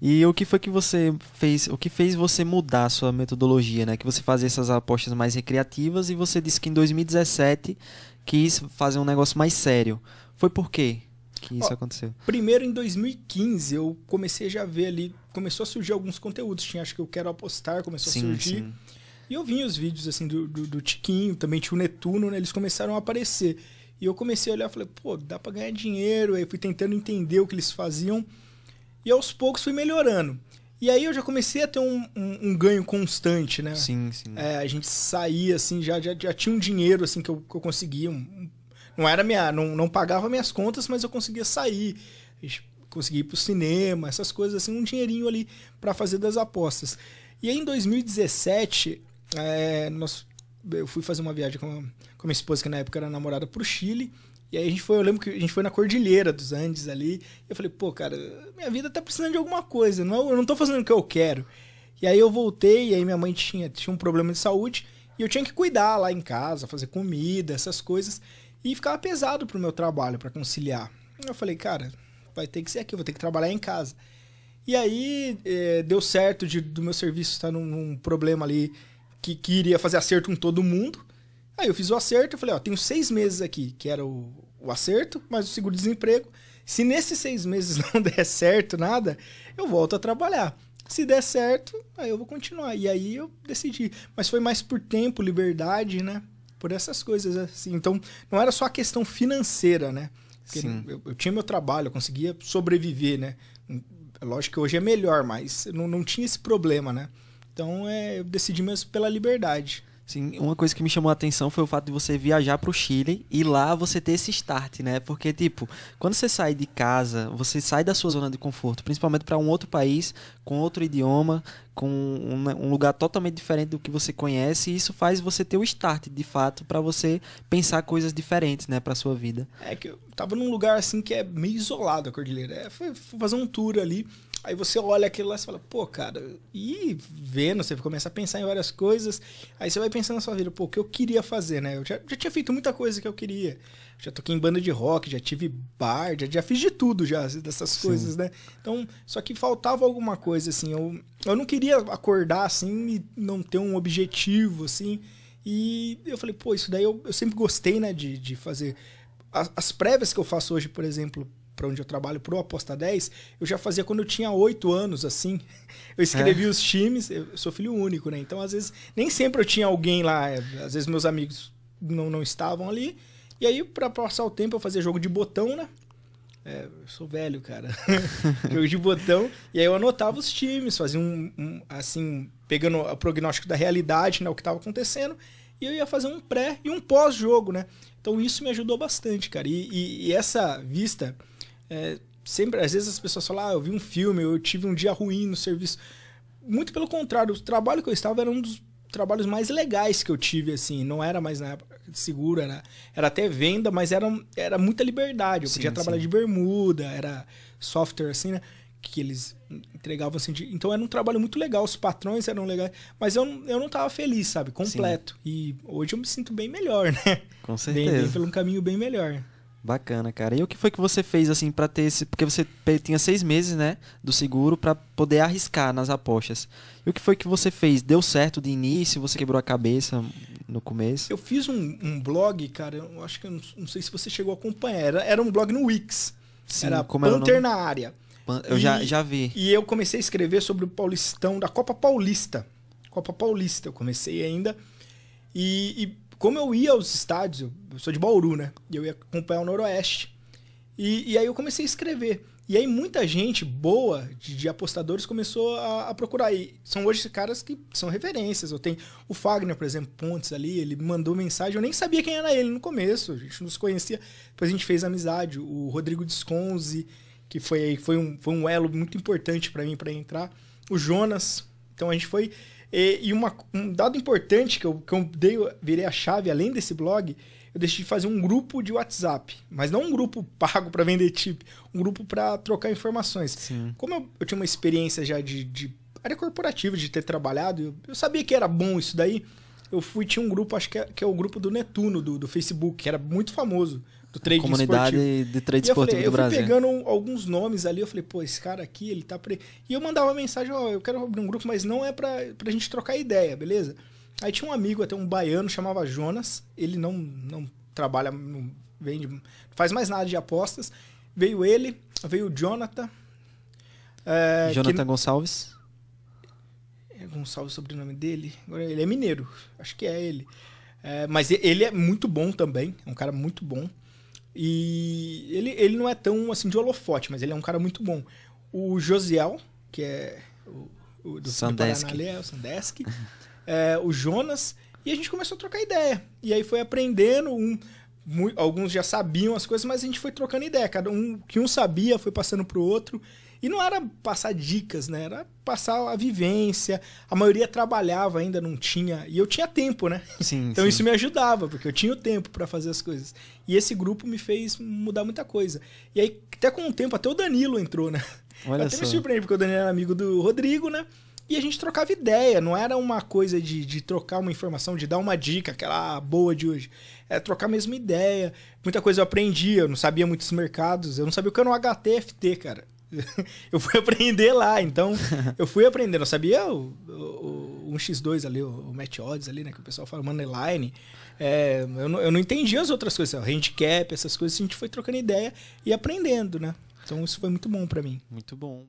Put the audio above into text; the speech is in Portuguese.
E o que foi que você fez, o que fez você mudar a sua metodologia, né? Que você fazia essas apostas mais recreativas e você disse que em 2017 quis fazer um negócio mais sério. Foi por quê que isso Ó, aconteceu? Primeiro em 2015 eu comecei já a ver ali, começou a surgir alguns conteúdos, tinha acho que eu quero apostar, começou sim, a surgir. Sim. E eu vi os vídeos assim do, do, do, Tiquinho, também tinha o Netuno, né? Eles começaram a aparecer. E eu comecei a olhar, falei, pô, dá para ganhar dinheiro. Aí fui tentando entender o que eles faziam. E aos poucos fui melhorando. E aí eu já comecei a ter um, um, um ganho constante, né? Sim, sim. É, a gente saía, assim, já, já, já, tinha um dinheiro, assim, que eu, que eu conseguia. Um, não era minha... Não, não pagava minhas contas, mas eu conseguia sair. Consegui ir pro cinema, essas coisas, assim. Um dinheirinho ali para fazer das apostas. E aí em 2017, é, nós, eu fui fazer uma viagem com, a, com a minha esposa, que na época era namorada, pro Chile. E aí a gente foi, eu lembro que a gente foi na Cordilheira dos Andes ali. eu falei, pô, cara, minha vida tá precisando de alguma coisa. Não, é eu não tô fazendo o que eu quero. E aí eu voltei, e aí minha mãe tinha, tinha um problema de saúde. E eu tinha que cuidar lá em casa, fazer comida, essas coisas. E ficava pesado pro meu trabalho, para conciliar. Eu falei, cara, vai ter que ser aqui, eu vou ter que trabalhar em casa. E aí é, deu certo de, do meu serviço estar num, num problema ali que, que iria fazer acerto com todo mundo. Aí eu fiz o acerto, eu falei, ó, tenho seis meses aqui, que era o, o acerto, mais o seguro-desemprego. Se nesses seis meses não der certo nada, eu volto a trabalhar. Se der certo, aí eu vou continuar. E aí eu decidi. Mas foi mais por tempo, liberdade, né? Por essas coisas assim. Então, não era só a questão financeira, né? Porque eu, eu, tinha meu trabalho, eu conseguia sobreviver, né? Lógico que hoje é melhor, mas não, não tinha esse problema, né? Então, é, eu decidi mesmo pela liberdade. Sim, uma coisa que me chamou a atenção foi o fato de você viajar para o Chile e lá você ter esse start, né? Porque tipo, quando você sai de casa, você sai da sua zona de conforto, principalmente para um outro país, com outro idioma, com um, né, um, lugar totalmente diferente do que você conhece, e isso faz você ter o start de fato para você pensar coisas diferentes, né, para sua vida. É que eu tava num lugar assim que é meio isolado a cordilheira. É, fui fazer um tour ali, Aí você olha aquilo lá e fala, pô, cara, e vendo, você começa a pensar em várias coisas, aí você vai pensando na sua vida, pô, o que eu queria fazer, né? Eu já, já tinha feito muita coisa que eu queria. Já toquei em banda de rock, já tive bar, já, já fiz de tudo já, dessas Sim. coisas, né? Então, só que faltava alguma coisa, assim. Eu, eu não queria acordar assim e não ter um objetivo, assim. E eu falei, pô, isso daí eu, eu sempre gostei, né, de, de fazer. As, as prévias que eu faço hoje, por exemplo, para onde eu trabalho, pro Aposta 10, eu já fazia quando eu tinha 8 anos, assim. Eu escrevi é. os times, eu sou filho único, né? Então, às vezes, nem sempre eu tinha alguém lá, é, às vezes meus amigos não, não estavam ali. E aí, para passar o tempo, eu fazia jogo de botão, né? É, eu sou velho, cara. jogo de botão. E aí eu anotava os times, fazia um, um assim, pegando o prognóstico da realidade, né? O que estava acontecendo. E eu ia fazer um pré e um pós-jogo, né? Então isso me ajudou bastante, cara. E, e, e essa vista é, sempre, às vezes as pessoas falam, ah, eu vi um filme, eu tive um dia ruim no serviço. Muito pelo contrário, o trabalho que eu estava era um dos trabalhos mais legais que eu tive, assim. Não era mais na época segura, era, era até venda, mas era, era muita liberdade. Eu podia trabalhar sim. de bermuda, era software, assim, né? Que eles entregavam, assim. De, então era um trabalho muito legal, os patrões eram legais. Mas eu, eu não tava feliz, sabe? Completo. Sim. E hoje eu me sinto bem melhor, né? Com certeza. Bem, bem pelo um caminho bem melhor. Bacana, cara. E o que foi que você fez assim para ter esse, porque você tinha seis meses, né, do seguro para poder arriscar nas apostas. E o que foi que você fez? Deu certo de início? Você quebrou a cabeça no começo? Eu fiz um, um blog, cara. Eu acho que eu não, não, sei se você chegou a acompanhar. Era, era um blog no Wix. Sim, era como Panther panter na área. Eu e, já, já vi. E eu comecei a escrever sobre o Paulistão da Copa Paulista. Copa Paulista, eu comecei ainda. e, e como eu ia aos estádios, eu sou de Bauru, né? E eu ia acompanhar o Noroeste. E, e aí eu comecei a escrever. E aí muita gente boa de, de apostadores começou a, a, procurar. E são hoje caras que são referências. Eu tenho o Fagner, por exemplo, Pontes ali, ele me mandou mensagem, eu nem sabia quem era ele no começo, a gente nos conhecia, depois a gente fez amizade. O Rodrigo Desconze, que foi, foi, um, foi um elo muito importante para mim para entrar. O Jonas. Então a gente foi e, e uma, um dado importante que eu, que eu dei, virei a chave, além desse blog, eu decidi fazer um grupo de WhatsApp. Mas não um grupo pago para vender chip, um grupo para trocar informações. Sim. Como eu, eu, tinha uma experiência já de, de área corporativa, de ter trabalhado, eu, eu sabia que era bom isso daí eu fui, tinha um grupo, acho que é, que é o grupo do Netuno, do, do Facebook, que era muito famoso, do trade Comunidade esportivo. de trade esportivo falei, do Brasil. Eu fui pegando alguns nomes ali, eu falei, pô, esse cara aqui, ele tá... Pre... E eu mandava mensagem, ó, oh, eu quero abrir um grupo, mas não é pra, pra gente trocar ideia, beleza? Aí tinha um amigo, até um baiano, chamava Jonas, ele não, não trabalha, não vende, faz mais nada de apostas. Veio ele, veio o Jonathan... É, Jonathan que... Gonçalves? Gonçalves, o sobrenome dele. Agora, ele é mineiro, acho que é ele. É, mas ele é muito bom também, é um cara muito bom. E ele, ele não é tão assim de holofote, mas ele é um cara muito bom. O Josiel, que é o, o do Sandesk. Paraná, é o Sandesk. é, o Jonas. E a gente começou a trocar ideia. E aí foi aprendendo um alguns já sabiam as coisas, mas a gente foi trocando ideia. Cada um que um sabia foi passando pro outro. E não era passar dicas, né? Era passar a vivência. A maioria trabalhava ainda, não tinha. E eu tinha tempo, né? Sim, então sim. isso me ajudava, porque eu tinha o tempo para fazer as coisas. E esse grupo me fez mudar muita coisa. E aí, até com o tempo, até o Danilo entrou, né? Olha eu até só. me surpreendi, porque o Danilo era amigo do Rodrigo, né? e a gente trocava ideia, não era uma coisa de, de trocar uma informação, de dar uma dica, aquela ah, boa de hoje. É trocar a mesma ideia. Muita coisa eu aprendia, eu não sabia muitos mercados, eu não sabia o que era um HTFT, cara. eu fui aprender lá, então eu fui aprendendo. Eu sabia o, o, o 1x2 ali, o, o match odds ali, né? Que o pessoal fala moneyline. É, eu, não, eu não entendia as outras coisas, o handicap, essas coisas. A gente foi trocando ideia e aprendendo, né? Então isso foi muito bom para mim. Muito bom.